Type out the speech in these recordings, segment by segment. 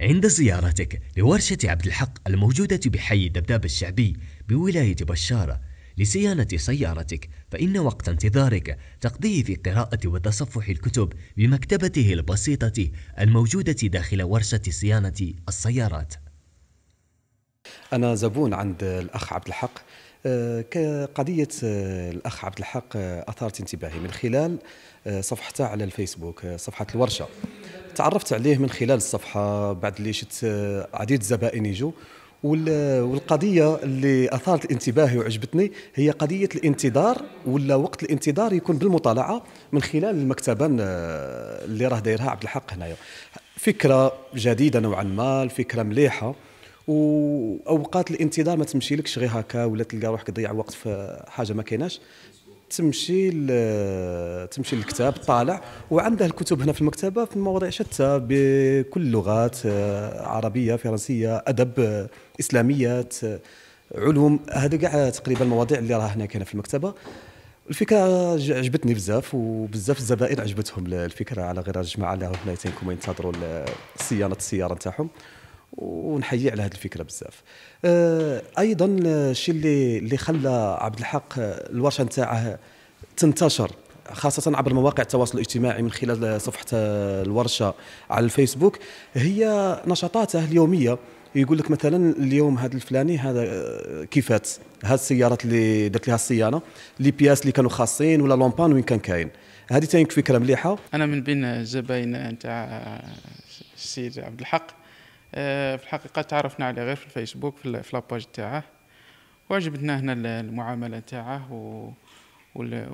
عند زيارتك لورشة عبد الحق الموجودة بحي الدبداب الشعبي بولاية بشارة لصيانة سيارتك فإن وقت انتظارك تقضيه في قراءة وتصفح الكتب بمكتبته البسيطة الموجودة داخل ورشة صيانة السيارات أنا زبون عند الأخ عبد الحق أه، قضية أه، الأخ عبد الحق أه، أثارت انتباهي من خلال صفحته على الفيسبوك صفحة الورشة تعرفت عليه من خلال الصفحه بعد اللي شفت عديد الزبائن يجوا والقضيه اللي اثارت انتباهي وعجبتني هي قضيه الانتظار ولا وقت الانتظار يكون بالمطالعه من خلال المكتبه آه، اللي راه دايرها عبد الحق هنايا فكره جديده نوعا ما الفكره مليحه واوقات الانتظار ما تمشيلكش غير هكا ولا تلقى روحك تضيع وقت في حاجه ما كايناش تمشي تمشي للكتاب طالع وعنده الكتب هنا في المكتبه في مواضيع شتى بكل لغات آه، عربيه فرنسيه ادب آه، اسلاميات آه، علوم هذا كاع تقريبا المواضيع اللي راه هنا كاينه في المكتبه الفكره عجبتني بزاف وبزاف الزبائن عجبتهم الفكره على غير الجماعه اللي هنا ينتظروا صيانه السياره نتاعهم ونحييه على هذه الفكره بزاف آه، ايضا الشيء اللي اللي خلى عبد الحق الورشه نتاعه تنتشر خاصة عبر مواقع التواصل الاجتماعي من خلال صفحة الورشة على الفيسبوك هي نشاطاته اليومية يقول لك مثلا اليوم هذا الفلاني هذا آه، كيفات هاد السيارات اللي درت لها الصيانه لي بياس اللي كانوا خاصين ولا لومبان وين كان كاين هذه تانيك فكره مليحه انا من بين الزباين نتاع آه، السيد عبد الحق آه، في الحقيقه تعرفنا عليه غير في الفيسبوك في لاباج تاعه وعجبتنا هنا المعامله تاعه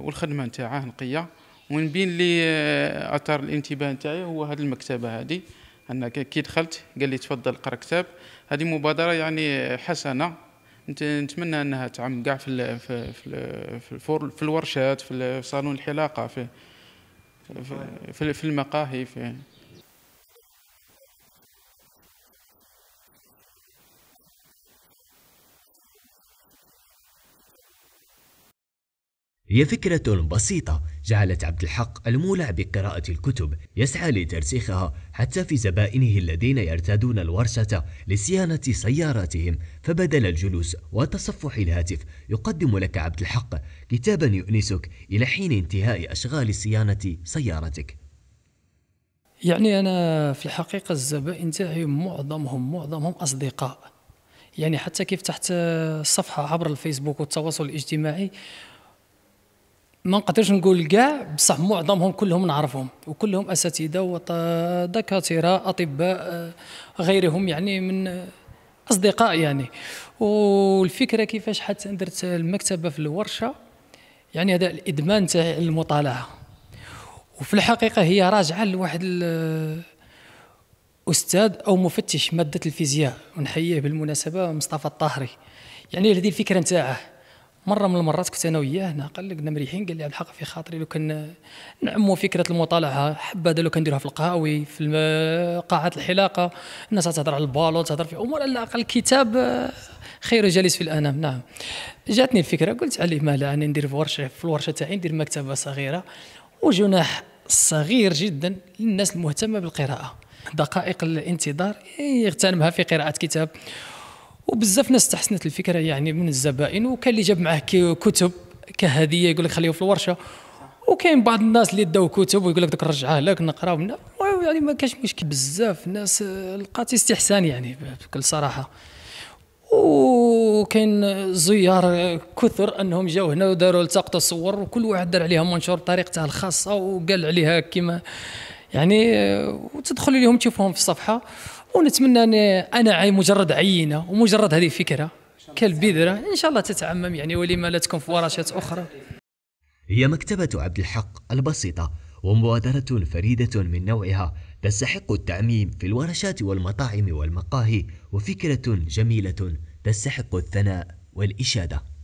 والخدمه تاعه نقيه ومن بين اللي اثار آه، الانتباه تاعي هو هذه المكتبه هذه انا كي دخلت قال لي تفضل قرا كتاب هذه مبادره يعني حسنه نتمنى انها تعم كاع في في في, الورشات في صالون الحلاقه في في, في المقاهي في هي فكرة بسيطة جعلت عبد الحق المولع بقراءة الكتب يسعى لترسيخها حتى في زبائنه الذين يرتادون الورشة لصيانة سياراتهم فبدل الجلوس وتصفح الهاتف يقدم لك عبد الحق كتابا يؤنسك إلى حين انتهاء أشغال صيانة سيارتك يعني أنا في الحقيقة الزبائن تاعي معظمهم معظمهم أصدقاء يعني حتى كيف تحت صفحة عبر الفيسبوك والتواصل الاجتماعي ما نقدرش نقول كاع بصح معظمهم كلهم نعرفهم وكلهم اساتذه ودكاتره اطباء آه، غيرهم يعني من آه، اصدقاء يعني والفكره كيفاش حتى درت المكتبه في الورشه يعني هذا الادمان تاع المطالعه وفي الحقيقه هي راجعه لواحد آه، استاذ او مفتش ماده الفيزياء ونحييه بالمناسبه مصطفى الطاهري يعني هذه الفكره نتاعه مره من المرات كنت انا وياه ناقل قلنا مريحين قال لي عبد الحق في خاطري لو كان نعموا فكره المطالعه هذا لو كان نديروها في القهاوي في قاعات الحلاقه الناس تهضر على البالون تهضر في امور على الاقل الكتاب آه، خير جالس في الانام نعم جاتني الفكره قلت عليه ما لا انا ندير في ورشه في الورشه تاعي ندير مكتبه صغيره وجناح صغير جدا للناس المهتمه بالقراءه دقائق الانتظار إيه، يغتنمها في قراءه كتاب وبزاف ناس تحسنت الفكره يعني من الزبائن وكان اللي جاب معاه كتب كهديه يقول لك خليه في الورشه وكاين بعض الناس اللي داو كتب ويقول لك نرجعها لك نقراو منها يعني ما كانش مشكل بزاف ناس آه، لقات استحسان يعني بكل صراحه وكاين زيار كثر انهم جاو هنا وداروا التقطوا صور وكل واحد دار عليها منشور بطريقته الخاصه وقال عليها كما يعني وتدخل لهم تشوفهم في الصفحه ونتمنى ان انا مجرد عينه ومجرد هذه فكره كالبذره ان شاء الله تتعمم يعني ولما لا تكون في ورشات اخرى هي مكتبه عبد الحق البسيطه ومبادره فريده من نوعها تستحق التعميم في الورشات والمطاعم والمقاهي وفكره جميله تستحق الثناء والاشاده